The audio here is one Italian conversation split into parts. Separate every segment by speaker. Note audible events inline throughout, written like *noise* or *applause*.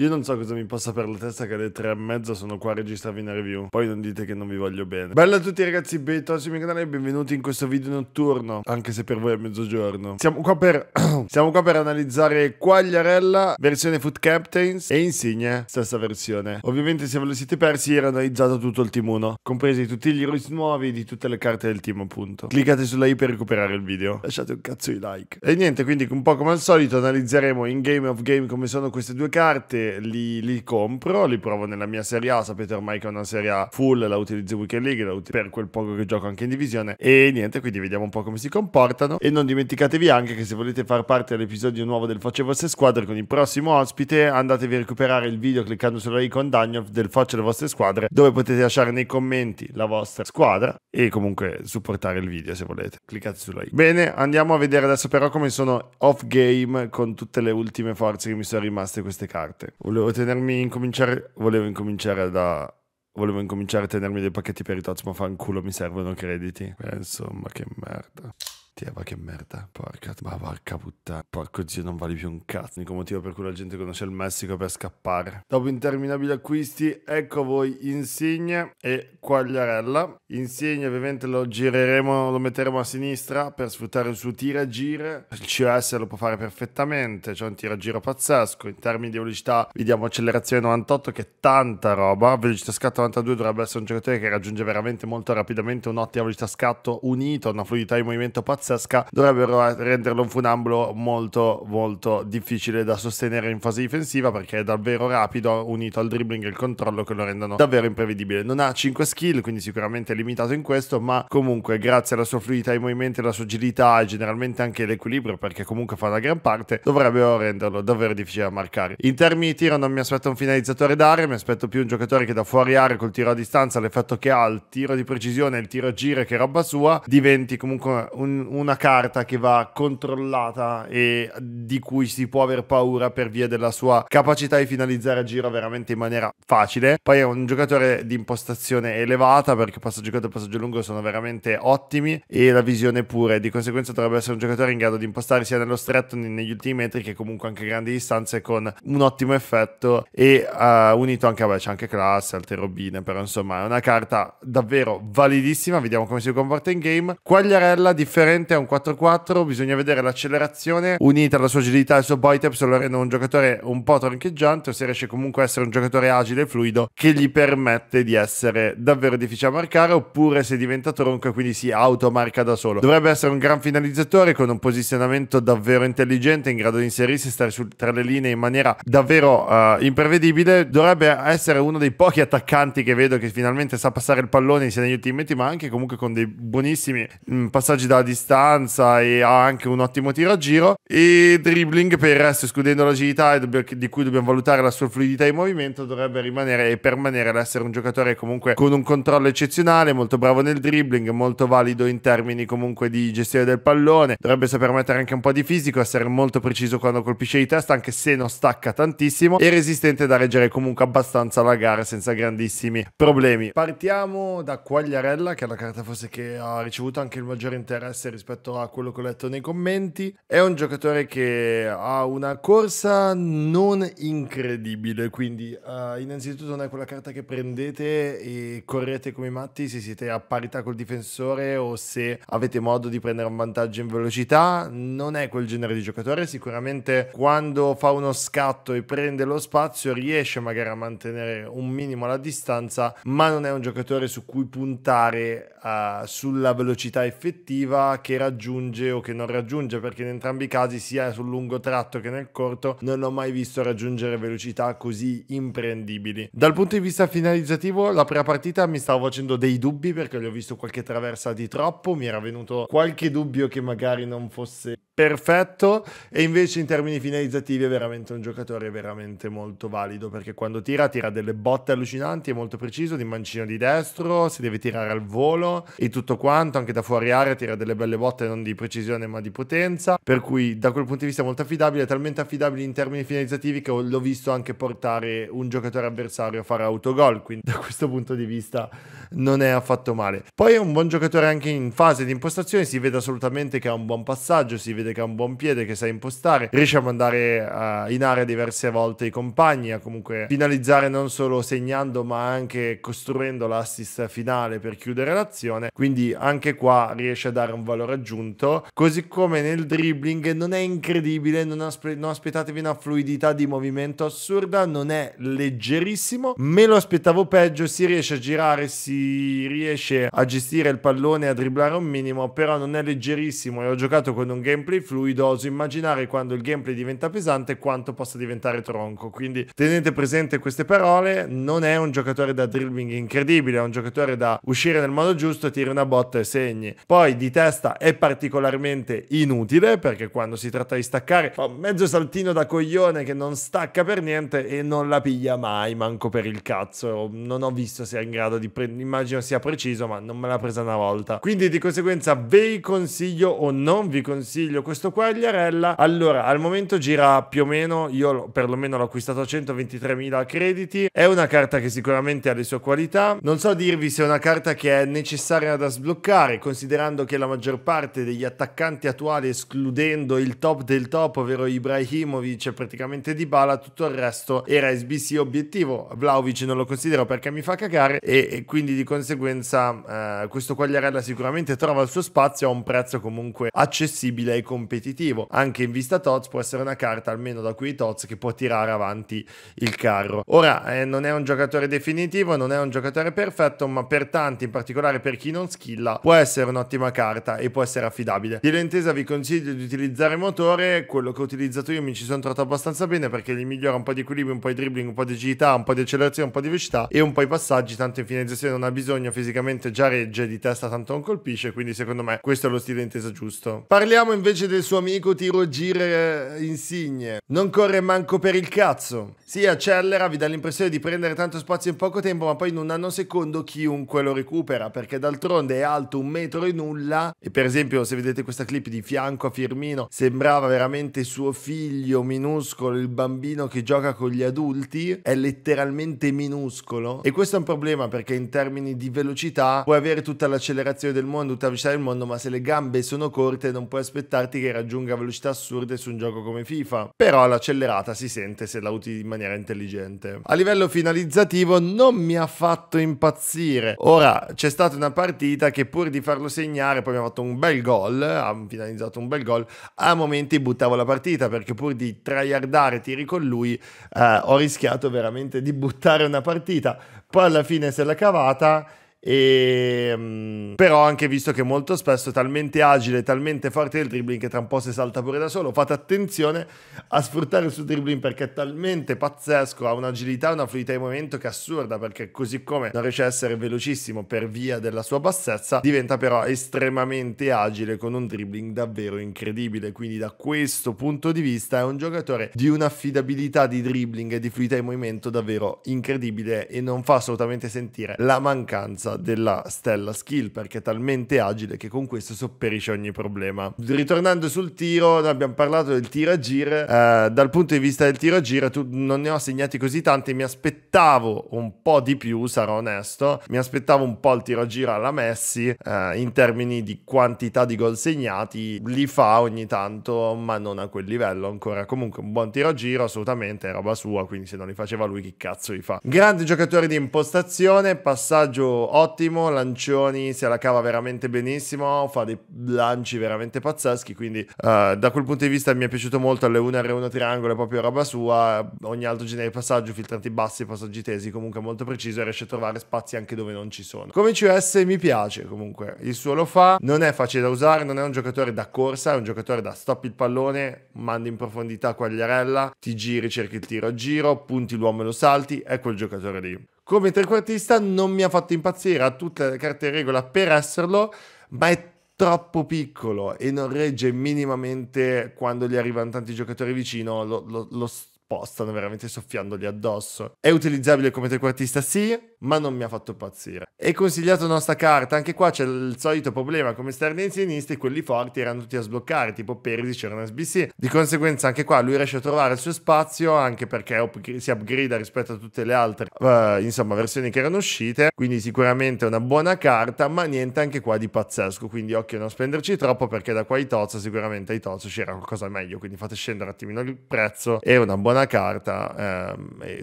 Speaker 1: Io non so cosa mi passa per la testa che alle tre e mezza sono qua a registrarvi una review. Poi non dite che non vi voglio bene. Bella a tutti ragazzi, bentornati sul mio canale e benvenuti in questo video notturno. Anche se per voi è mezzogiorno. Siamo qua per... *clears throat* Siamo qua per analizzare Quagliarella, versione Foot Captains e Insigne, stessa versione. Ovviamente se ve lo siete persi era analizzato tutto il team 1. Compresi tutti gli rules nuovi di tutte le carte del team appunto. Cliccate sulla i per recuperare il video. Lasciate un cazzo di like. E niente, quindi un po' come al solito analizzeremo in game of game come sono queste due carte li, li, compro, li provo nella mia Serie A, sapete ormai che è una Serie A full, la utilizzo in Weekend League, la utilizzo per quel poco che gioco anche in divisione e niente, quindi vediamo un po' come si comportano e non dimenticatevi anche che se volete far parte dell'episodio nuovo del Facce Vostre Squadre con il prossimo ospite andatevi a recuperare il video cliccando sulla icon Daniel del Facce le Vostre Squadre dove potete lasciare nei commenti la vostra squadra e comunque supportare il video se volete, cliccate sulla i. Bene, andiamo a vedere adesso però come sono off game con tutte le ultime forze che mi sono rimaste queste carte. Volevo tenermi incominciare. Volevo incominciare da. Volevo incominciare a tenermi dei pacchetti per i tots, ma fa un culo, mi servono crediti. Eh, insomma, che merda. Mattia, va che merda, porca, ma porca puttana, porco zio non vale più un cazzo, l'unico motivo per cui la gente conosce il Messico è per scappare. Dopo interminabili acquisti, ecco voi Insigne e Quagliarella. Insigne ovviamente lo gireremo, lo metteremo a sinistra per sfruttare il suo tira gira. Il CS lo può fare perfettamente, c'è un tiro a giro pazzesco, in termini di velocità vediamo accelerazione 98 che è tanta roba, velocità scatto 92 dovrebbe essere un giocatore che raggiunge veramente molto rapidamente un'ottima velocità scatto unito, una fluidità di movimento pazzesca pazzesca, dovrebbero renderlo un funambolo molto molto difficile da sostenere in fase difensiva perché è davvero rapido, unito al dribbling e il controllo che lo rendono davvero imprevedibile. Non ha 5 skill, quindi sicuramente è limitato in questo, ma comunque grazie alla sua fluidità ai movimenti, alla sua agilità e generalmente anche l'equilibrio, perché comunque fa la gran parte, dovrebbero renderlo davvero difficile da marcare. In termini di tiro non mi aspetto un finalizzatore d'area, mi aspetto più un giocatore che da fuori area col tiro a distanza, l'effetto che ha, il tiro di precisione, il tiro a giro che roba sua, diventi comunque un, un una carta che va controllata e di cui si può aver paura per via della sua capacità di finalizzare a giro veramente in maniera facile. Poi è un giocatore di impostazione elevata perché passaggio corto e passaggio lungo sono veramente ottimi e la visione pure, di conseguenza dovrebbe essere un giocatore in grado di impostare sia nello stretto negli ultimi metri che comunque anche grandi distanze con un ottimo effetto e uh, unito anche, a c'è anche classe, altre robine, però insomma è una carta davvero validissima, vediamo come si comporta in game. Quagliarella differenza corrente, è un 4-4, bisogna vedere l'accelerazione unita alla sua agilità e al suo boytap se lo rende un giocatore un po' troncheggiante o se riesce comunque a essere un giocatore agile e fluido che gli permette di essere davvero difficile a marcare oppure se diventa tronco e quindi si automarca da solo. Dovrebbe essere un gran finalizzatore con un posizionamento davvero intelligente in grado di inserirsi e stare su, tra le linee in maniera davvero uh, imprevedibile. Dovrebbe essere uno dei pochi attaccanti che vedo che finalmente sa passare il pallone sia negli ultimi metri ma anche comunque con dei buonissimi mh, mm, passaggi da distanza distanza e ha anche un ottimo tiro a giro e dribbling per il resto escludendo l'agilità di cui dobbiamo valutare la sua fluidità di movimento dovrebbe rimanere e permanere ad essere un giocatore comunque con un controllo eccezionale molto bravo nel dribbling molto valido in termini comunque di gestione del pallone dovrebbe saper mettere anche un po' di fisico essere molto preciso quando colpisce di testa anche se non stacca tantissimo e resistente da reggere comunque abbastanza la gara senza grandissimi problemi partiamo da Quagliarella che è la carta forse che ha ricevuto anche il maggior interesse rispetto a quello che ho letto nei commenti. È un giocatore che ha una corsa non incredibile, quindi uh, innanzitutto non è quella carta che prendete e correte come matti se siete a parità col difensore o se avete modo di prendere un vantaggio in velocità. Non è quel genere di giocatore, sicuramente quando fa uno scatto e prende lo spazio riesce magari a mantenere un minimo la distanza, ma non è un giocatore su cui puntare uh, sulla velocità effettiva che raggiunge o che non raggiunge, perché in entrambi i casi, sia sul lungo tratto che nel corto, non ho mai visto raggiungere velocità così imprendibili. Dal punto di vista finalizzativo, la prima partita mi stavo facendo dei dubbi perché gli ho visto qualche traversa di troppo, mi era venuto qualche dubbio che magari non fosse perfetto e invece in termini finalizzativi è veramente un giocatore veramente molto valido perché quando tira tira delle botte allucinanti, è molto preciso, di mancino di destro, si deve tirare al volo e tutto quanto, anche da fuori area tira delle belle botte non di precisione ma di potenza, per cui da quel punto di vista è molto affidabile, è talmente affidabile in termini finalizzativi che l'ho visto anche portare un giocatore avversario a fare autogol, quindi da questo punto di vista non è affatto male. Poi è un buon giocatore anche in fase di impostazione, si vede assolutamente che ha un buon passaggio, si vede che ha un buon piede, che sa impostare, riesce a mandare uh, in area diverse volte i compagni, a comunque finalizzare non solo segnando ma anche costruendo l'assist finale per chiudere l'azione, quindi anche qua riesce a dare un valore raggiunto, così come nel dribbling non è incredibile, non, aspe- non aspettatevi una fluidità di movimento assurda, non è leggerissimo, me lo aspettavo peggio, si riesce a girare, si riesce a gestire il pallone, a dribblare un minimo, però non è leggerissimo e ho giocato con un gameplay fluido, oso immaginare quando il gameplay diventa pesante quanto possa diventare tronco, quindi tenete presente queste parole, non è un giocatore da dribbling incredibile, è un giocatore da uscire nel modo giusto, tiri una botta e segni. Poi di testa è particolarmente inutile perché quando si tratta di staccare fa mezzo saltino da coglione che non stacca per niente e non la piglia mai, manco per il cazzo. Non ho visto se è in grado di prendere, immagino sia preciso, ma non me l'ha presa una volta. Quindi di conseguenza ve consiglio o non vi consiglio questo qua Agliarella. Allora, al momento gira più o meno, io perlomeno l'ho acquistato a 123.000 crediti, è una carta che sicuramente ha le sue qualità. Non so dirvi se è una carta che è necessaria da sbloccare, considerando che la maggior parte parte degli attaccanti attuali, escludendo il top del top, ovvero Ibrahimovic e praticamente Dybala, tutto il resto era SBC obiettivo. Vlaovic non lo considero perché mi fa cagare e, e quindi di conseguenza eh, questo Quagliarella sicuramente trova il suo spazio a un prezzo comunque accessibile e competitivo. Anche in vista Tots può essere una carta, almeno da quei Tots, che può tirare avanti il carro. Ora, eh, non è un giocatore definitivo, non è un giocatore perfetto, ma per tanti, in particolare per chi non schilla, può essere un'ottima carta e e può essere affidabile. Di Lentesa vi consiglio di utilizzare motore, quello che ho utilizzato io mi ci sono trovato abbastanza bene perché gli migliora un po' di equilibrio, un po' di dribbling, un po' di agilità, un po' di accelerazione, un po' di velocità e un po' i passaggi, tanto in finalizzazione non ha bisogno, fisicamente già regge, di testa tanto non colpisce, quindi secondo me questo è lo stile Intesa giusto. Parliamo invece del suo amico Tiro Gire eh, Insigne. Non corre manco per il cazzo. Si accelera, vi dà l'impressione di prendere tanto spazio in poco tempo, ma poi in un anno secondo chiunque lo recupera, perché d'altronde è alto un metro e nulla e per esempio, se vedete questa clip di fianco a Firmino, sembrava veramente suo figlio minuscolo, il bambino che gioca con gli adulti, è letteralmente minuscolo. E questo è un problema perché in termini di velocità puoi avere tutta l'accelerazione del mondo, tutta la velocità del mondo, ma se le gambe sono corte non puoi aspettarti che raggiunga velocità assurde su un gioco come FIFA. Però l'accelerata si sente se la utilizzi in maniera intelligente. A livello finalizzativo non mi ha fatto impazzire. Ora, c'è stata una partita che pur di farlo segnare, poi abbiamo fatto un un bel gol, ha finalizzato un bel gol, a momenti buttavo la partita perché pur di tryhardare tiri con lui eh, ho rischiato veramente di buttare una partita. Poi alla fine se l'ha cavata e, ehm, però anche visto che molto spesso è talmente agile, talmente forte il dribbling che tra un po' si salta pure da solo. Fate attenzione a sfruttare il suo dribbling perché è talmente pazzesco, ha un'agilità, una fluidità di movimento che è assurda perché così come non riesce a essere velocissimo per via della sua bassezza, diventa però estremamente agile con un dribbling davvero incredibile. Quindi da questo punto di vista è un giocatore di un'affidabilità di dribbling e di fluidità di movimento davvero incredibile e non fa assolutamente sentire la mancanza della stella skill perché è talmente agile che con questo sopperisce ogni problema. Ritornando sul tiro, abbiamo parlato del tiro a gira, eh, dal punto di vista del tiro a gira tu non ne ho segnati così tanti, mi aspettavo un po' di più, sarò onesto, mi aspettavo un po' il tiro a gira alla Messi eh, in termini di quantità di gol segnati, li fa ogni tanto ma non a quel livello ancora, comunque un buon tiro a giro assolutamente è roba sua, quindi se non li faceva lui chi cazzo li fa. Grande giocatore di impostazione, passaggio ottimo, Lancioni se la cava veramente benissimo, fa dei lanci veramente pazzeschi, quindi uh, da quel punto di vista mi è piaciuto molto alle 1R1 triangolo è proprio roba sua, ogni altro genere di passaggio, filtranti bassi, passaggi tesi, comunque molto preciso e riesce a trovare spazi anche dove non ci sono. Come CS mi piace comunque, il suo lo fa, non è facile da usare, non è un giocatore da corsa, è un giocatore da stop il pallone, mandi in profondità Quagliarella, ti giri, cerchi il tiro a giro, punti l'uomo e lo salti, è quel giocatore lì. Come trequartista non mi ha fatto impazzire, ha tutte le carte in regola per esserlo, ma è troppo piccolo e non regge minimamente quando gli arrivano tanti giocatori vicino, lo, lo, lo spostano veramente soffiandogli addosso. È utilizzabile come trequartista sì, ma non mi ha fatto pazzire. E consigliato nostra carta, anche qua c'è il solito problema, come esterni insionisti quelli forti erano tutti a sbloccare, tipo Perisic era un SBC, di conseguenza anche qua lui riesce a trovare il suo spazio anche perché si upgrida rispetto a tutte le altre uh, insomma versioni che erano uscite, quindi sicuramente una buona carta, ma niente anche qua di pazzesco, quindi occhio a non spenderci troppo perché da qua ai Tozza sicuramente ai Tozza c'era qualcosa meglio, quindi fate scendere un attimino il prezzo, è una buona carta, ehm, è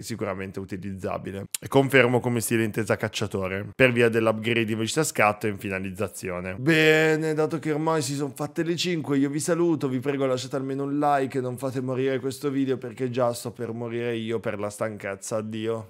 Speaker 1: sicuramente utilizzabile. E confermo come stile intesa cacciatore, per via dell'upgrade in velocità scatto e in finalizzazione. Bene, dato che ormai si sono fatte le 5, io vi saluto, vi prego lasciate almeno un like e non fate morire questo video perché già sto per morire io per la stanchezza, addio.